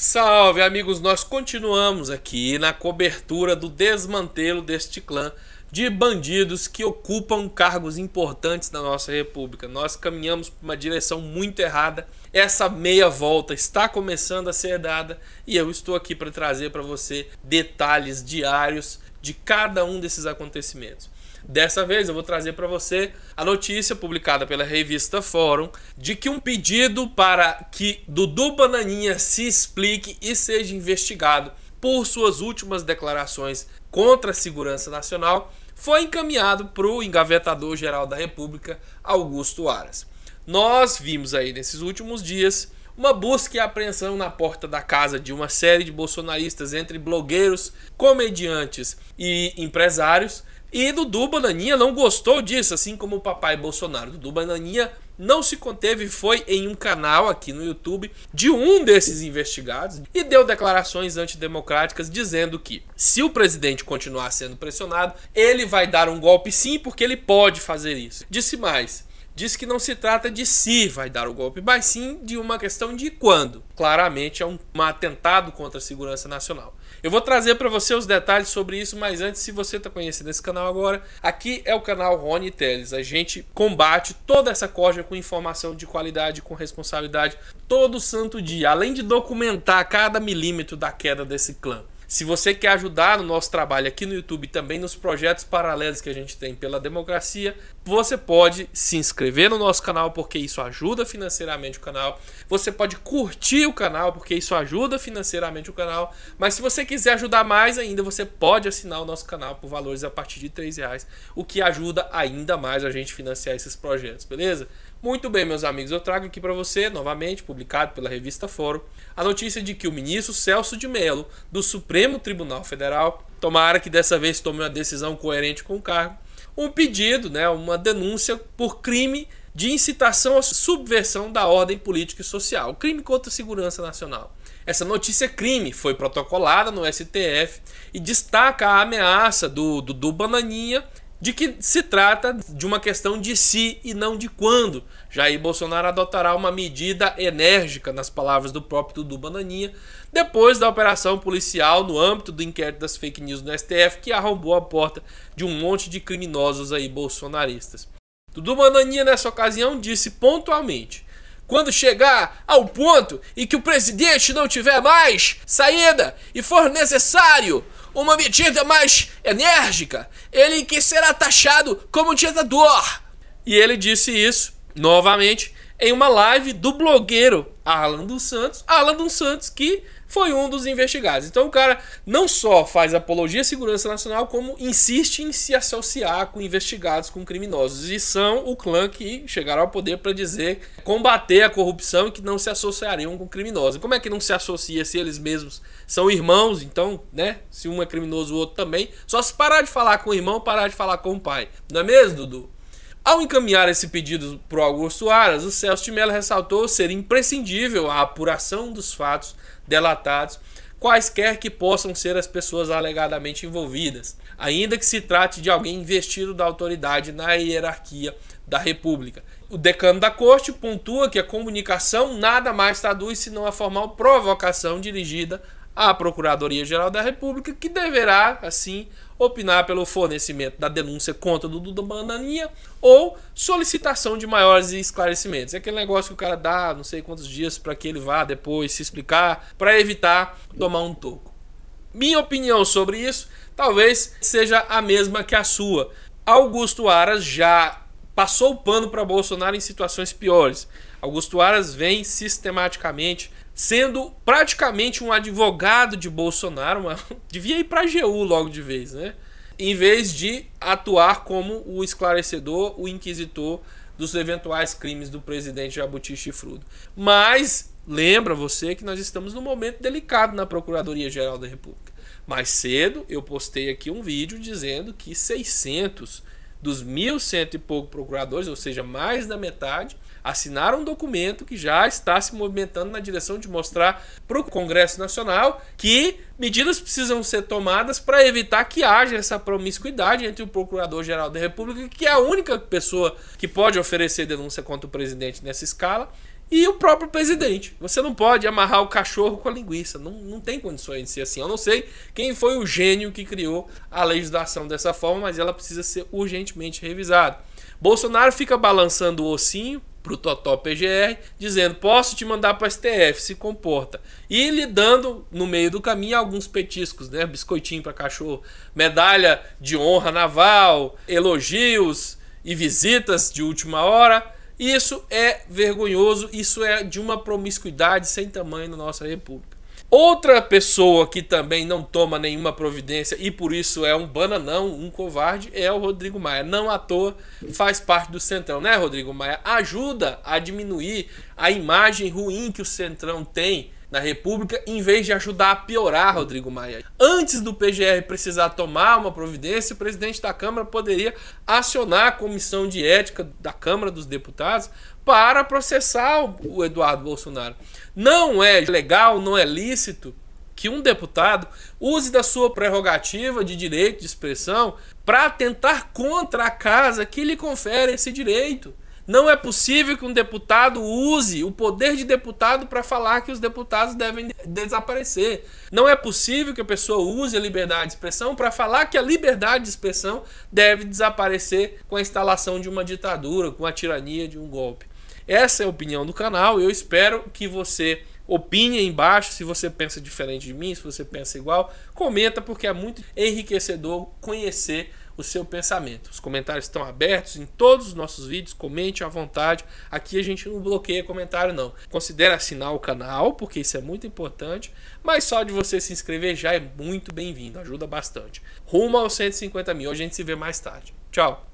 Salve, amigos! Nós continuamos aqui na cobertura do desmantelo deste clã de bandidos que ocupam cargos importantes na nossa república. Nós caminhamos para uma direção muito errada. Essa meia volta está começando a ser dada e eu estou aqui para trazer para você detalhes diários de cada um desses acontecimentos. Dessa vez eu vou trazer para você a notícia publicada pela revista Fórum de que um pedido para que Dudu Bananinha se explique e seja investigado por suas últimas declarações contra a segurança nacional foi encaminhado para o engavetador-geral da República, Augusto Aras. Nós vimos aí nesses últimos dias uma busca e apreensão na porta da casa de uma série de bolsonaristas, entre blogueiros, comediantes e empresários, e Dudu Bananinha não gostou disso, assim como o papai Bolsonaro. Dudu Bananinha não se conteve e foi em um canal aqui no YouTube de um desses investigados e deu declarações antidemocráticas dizendo que se o presidente continuar sendo pressionado, ele vai dar um golpe sim porque ele pode fazer isso. Disse mais, diz que não se trata de se vai dar o golpe, mas sim de uma questão de quando. Claramente é um, um atentado contra a segurança nacional. Eu vou trazer para você os detalhes sobre isso, mas antes, se você está conhecendo esse canal agora, aqui é o canal Rony Teles. A gente combate toda essa corja com informação de qualidade, com responsabilidade, todo santo dia, além de documentar cada milímetro da queda desse clã. Se você quer ajudar no nosso trabalho aqui no YouTube e também nos projetos paralelos que a gente tem pela democracia, você pode se inscrever no nosso canal porque isso ajuda financeiramente o canal. Você pode curtir o canal porque isso ajuda financeiramente o canal. Mas se você quiser ajudar mais ainda, você pode assinar o nosso canal por valores a partir de R$ reais, o que ajuda ainda mais a gente financiar esses projetos, beleza? Muito bem, meus amigos, eu trago aqui para você, novamente, publicado pela revista Fórum, a notícia de que o ministro Celso de Mello, do Supremo Tribunal Federal, tomara que dessa vez tome uma decisão coerente com o cargo, um pedido, né, uma denúncia por crime de incitação à subversão da ordem política e social, crime contra a segurança nacional. Essa notícia é crime foi protocolada no STF e destaca a ameaça do, do, do Bananinha de que se trata de uma questão de si e não de quando. Jair Bolsonaro adotará uma medida enérgica, nas palavras do próprio Dudu Bananinha, depois da operação policial no âmbito do inquérito das fake news no STF, que arrombou a porta de um monte de criminosos aí bolsonaristas. Dudu Bananinha, nessa ocasião, disse pontualmente quando chegar ao ponto em que o presidente não tiver mais saída e for necessário uma medida mais enérgica, ele que será taxado como ditador. E ele disse isso novamente em uma live do blogueiro Alan dos Santos, Alan dos Santos que foi um dos investigados. Então o cara não só faz apologia à segurança nacional, como insiste em se associar com investigados, com criminosos. E são o clã que chegaram ao poder para dizer combater a corrupção e que não se associariam com criminosos. Como é que não se associa se eles mesmos são irmãos? Então, né? Se um é criminoso, o outro também. Só se parar de falar com o irmão, parar de falar com o pai. Não é mesmo, Dudu? Ao encaminhar esse pedido para o Augusto Aras, o Celso de Mello ressaltou ser imprescindível a apuração dos fatos delatados, quaisquer que possam ser as pessoas alegadamente envolvidas, ainda que se trate de alguém investido da autoridade na hierarquia da República. O decano da corte pontua que a comunicação nada mais traduz senão a formal provocação dirigida à Procuradoria-Geral da República, que deverá, assim, opinar pelo fornecimento da denúncia contra o Dudu Bananinha ou solicitação de maiores esclarecimentos. É aquele negócio que o cara dá não sei quantos dias para que ele vá depois se explicar, para evitar tomar um toco. Minha opinião sobre isso talvez seja a mesma que a sua. Augusto Aras já passou o pano para Bolsonaro em situações piores. Augusto Aras vem sistematicamente sendo praticamente um advogado de Bolsonaro, uma... devia ir para a GU logo de vez, né? Em vez de atuar como o esclarecedor, o inquisitor dos eventuais crimes do presidente Jabuti Chifrudo. Mas lembra você que nós estamos num momento delicado na Procuradoria Geral da República. Mais cedo eu postei aqui um vídeo dizendo que 600 dos 1.100 e pouco procuradores, ou seja, mais da metade, assinaram um documento que já está se movimentando na direção de mostrar para o Congresso Nacional que medidas precisam ser tomadas para evitar que haja essa promiscuidade entre o Procurador-Geral da República, que é a única pessoa que pode oferecer denúncia contra o presidente nessa escala, e o próprio presidente. Você não pode amarrar o cachorro com a linguiça. Não, não tem condições de ser assim. Eu não sei quem foi o gênio que criou a legislação dessa forma, mas ela precisa ser urgentemente revisada. Bolsonaro fica balançando o ossinho, para o Totó PGR, dizendo: posso te mandar para STF, se comporta. E lhe dando, no meio do caminho, alguns petiscos, né? Biscoitinho para cachorro, medalha de honra naval, elogios e visitas de última hora. Isso é vergonhoso, isso é de uma promiscuidade sem tamanho na nossa República. Outra pessoa que também não toma nenhuma providência e por isso é um bananão, um covarde, é o Rodrigo Maia. Não à toa faz parte do Centrão, né, Rodrigo Maia? Ajuda a diminuir a imagem ruim que o Centrão tem na República, em vez de ajudar a piorar Rodrigo Maia. Antes do PGR precisar tomar uma providência, o presidente da Câmara poderia acionar a comissão de ética da Câmara dos Deputados para processar o Eduardo Bolsonaro. Não é legal, não é lícito que um deputado use da sua prerrogativa de direito de expressão para tentar contra a casa que lhe confere esse direito. Não é possível que um deputado use o poder de deputado para falar que os deputados devem desaparecer. Não é possível que a pessoa use a liberdade de expressão para falar que a liberdade de expressão deve desaparecer com a instalação de uma ditadura, com a tirania de um golpe. Essa é a opinião do canal. Eu espero que você opine aí embaixo se você pensa diferente de mim, se você pensa igual. Comenta porque é muito enriquecedor conhecer o seu pensamento. Os comentários estão abertos em todos os nossos vídeos, comente à vontade. Aqui a gente não bloqueia comentário não. Considere assinar o canal, porque isso é muito importante, mas só de você se inscrever já é muito bem-vindo, ajuda bastante. Rumo aos 150 mil, a gente se vê mais tarde. Tchau!